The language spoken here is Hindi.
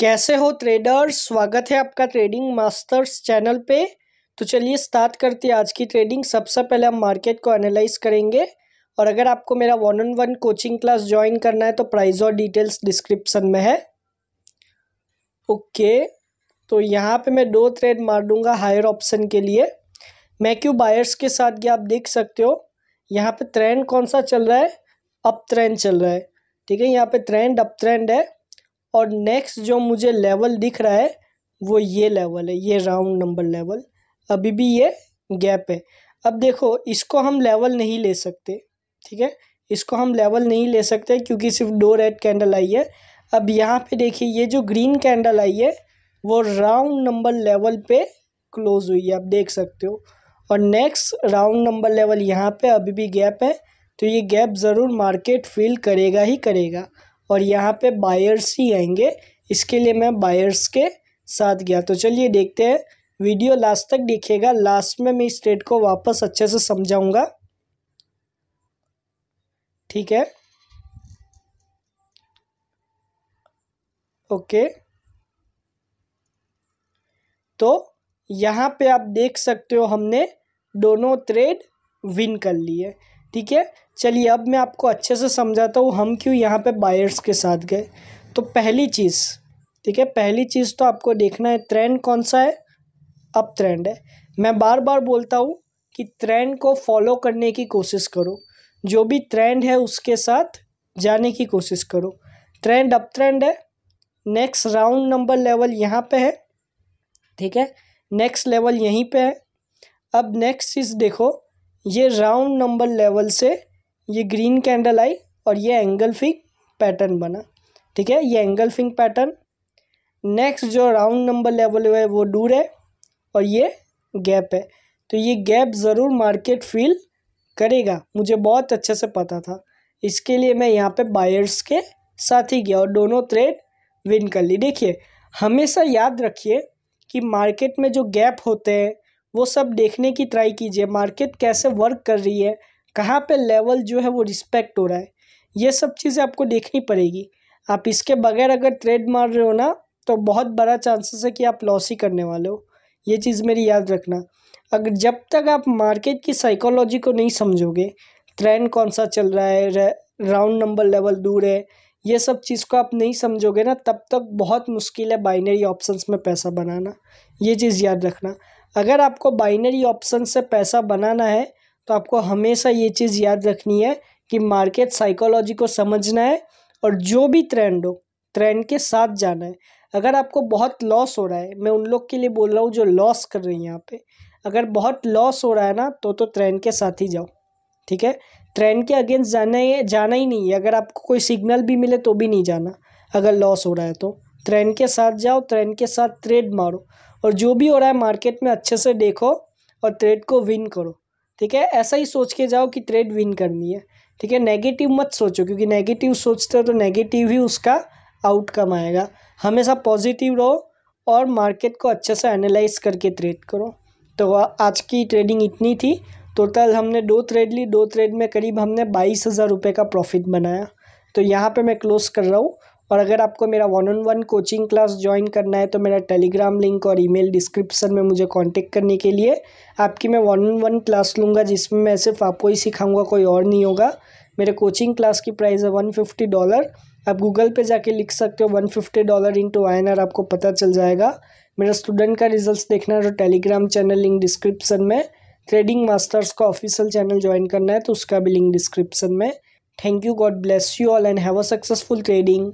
कैसे हो ट्रेडर्स स्वागत है आपका ट्रेडिंग मास्टर्स चैनल पे तो चलिए स्टार्ट करते हैं आज की ट्रेडिंग सबसे पहले हम मार्केट को एनालाइज करेंगे और अगर आपको मेरा one on one coaching class join करना है तो प्राइस और डिटेल्स डिस्क्रिप्शन में है ओके तो यहाँ पे मैं दो ट्रेड मार दूंगा हायर ऑप्शन के लिए मैं क्यों बायर्स के साथ गया आप देख सकते हो यहाँ पर ट्रेंड कौन सा चल रहा है अप ट्रेंड चल रहा है ठीक है यहाँ पर ट्रेंड अप ट्रेंड है और नेक्स्ट जो मुझे लेवल दिख रहा है वो ये लेवल है ये राउंड नंबर लेवल अभी भी ये गैप है अब देखो इसको हम लेवल नहीं ले सकते ठीक है इसको हम लेवल नहीं ले सकते क्योंकि सिर्फ दो रेड कैंडल आई है अब यहाँ पे देखिए ये जो ग्रीन कैंडल आई है वो राउंड नंबर लेवल पे क्लोज हुई है आप देख सकते हो और नेक्स्ट राउंड नंबर लेवल यहाँ पे अभी भी गैप है तो ये गैप ज़रूर मार्केट फील करेगा ही करेगा और यहाँ पे बायर्स ही आएंगे इसके लिए मैं बायर्स के साथ गया तो चलिए देखते हैं वीडियो लास्ट तक देखिएगा लास्ट में मैं इस ट्रेड को वापस अच्छे से समझाऊंगा ठीक है ओके तो यहाँ पे आप देख सकते हो हमने दोनों ट्रेड विन कर लिए ठीक है चलिए अब मैं आपको अच्छे से समझाता हूँ हम क्यों यहाँ पे बायर्स के साथ गए तो पहली चीज़ ठीक है पहली चीज़ तो आपको देखना है ट्रेंड कौन सा है अप ट्रेंड है मैं बार बार बोलता हूँ कि ट्रेंड को फॉलो करने की कोशिश करो जो भी ट्रेंड है उसके साथ जाने की कोशिश करो ट्रेंड अप ट्रेंड है नेक्स्ट राउंड नंबर लेवल यहाँ पे है ठीक है नेक्स्ट लेवल यहीं पे है अब नेक्स्ट चीज़ देखो ये राउंड नंबर लेवल से ये ग्रीन कैंडल आई और ये एंगल फिंग पैटर्न बना ठीक है ये एंगल फिंग पैटर्न नेक्स्ट जो राउंड नंबर लेवल है वो दूर है और ये गैप है तो ये गैप ज़रूर मार्केट फील करेगा मुझे बहुत अच्छे से पता था इसके लिए मैं यहाँ पे बायर्स के साथ ही गया और दोनों ट्रेड विन कर ली देखिए हमेशा याद रखिए कि मार्केट में जो गैप होते हैं वो सब देखने की ट्राई कीजिए मार्केट कैसे वर्क कर रही है कहाँ पे लेवल जो है वो रिस्पेक्ट हो रहा है ये सब चीज़ें आपको देखनी पड़ेगी आप इसके बगैर अगर ट्रेड मार रहे हो ना तो बहुत बड़ा चांसेस है कि आप लॉस ही करने वाले हो ये चीज़ मेरी याद रखना अगर जब तक आप मार्केट की साइकोलॉजी को नहीं समझोगे ट्रेंड कौन सा चल रहा है राउंड नंबर लेवल दूर है ये सब चीज़ को आप नहीं समझोगे ना तब तक बहुत मुश्किल है बाइनरी ऑप्शंस में पैसा बनाना ये चीज़ याद रखना अगर आपको बाइनरी ऑप्शन से पैसा बनाना है तो आपको हमेशा ये चीज़ याद रखनी है कि मार्केट साइकोलॉजी को समझना है और जो भी ट्रेंड हो ट्रेंड के साथ जाना है अगर आपको बहुत लॉस हो रहा है मैं उन लोग के लिए बोल रहा हूँ जो लॉस कर रही हैं यहाँ पे अगर बहुत लॉस हो रहा है ना तो तो ट्रेंड के साथ ही जाओ ठीक है ट्रेंड के अगेंस्ट जाना ही जाना ही नहीं है अगर आपको कोई सिग्नल भी मिले तो भी नहीं जाना अगर लॉस हो रहा है तो ट्रेंड के साथ जाओ ट्रेंड के साथ ट्रेड मारो और जो भी हो रहा है मार्केट में अच्छे से देखो और ट्रेड को विन करो ठीक है ऐसा ही सोच के जाओ कि ट्रेड विन करनी है ठीक है नेगेटिव मत सोचो क्योंकि नेगेटिव सोचते हो तो नेगेटिव ही उसका आउटकम आएगा हमेशा पॉजिटिव रहो और मार्केट को अच्छे से एनालाइज करके ट्रेड करो तो आज की ट्रेडिंग इतनी थी टोटल हमने दो ट्रेड ली दो ट्रेड में करीब हमने बाईस हज़ार रुपये का प्रॉफिट बनाया तो यहाँ पे मैं क्लोज़ कर रहा हूँ और अगर आपको मेरा one on one coaching class join करना है तो मेरा टेलीग्राम लिंक और ईमेल डिस्क्रिप्शन में मुझे कांटेक्ट करने के लिए आपकी मैं वन ऑन वन क्लास लूँगा जिसमें मैं सिर्फ आपको ही सिखाऊंगा कोई और नहीं होगा मेरे कोचिंग क्लास की प्राइस है वन फिफ्टी डॉलर आप गूगल पे जाके लिख सकते हो one fifty dollar into I N R आपको पता चल जाएगा मेरा स्टूडेंट का रिज़ल्ट देखना है तो टेलीग्राम चैनल लिंक डिस्क्रिप्शन में ट्रेडिंग मास्टर्स का ऑफिशियल चैनल ज्वाइन करना है तो उसका भी लिंक डिस्क्रिप्शन में thank you God bless you all and have a successful trading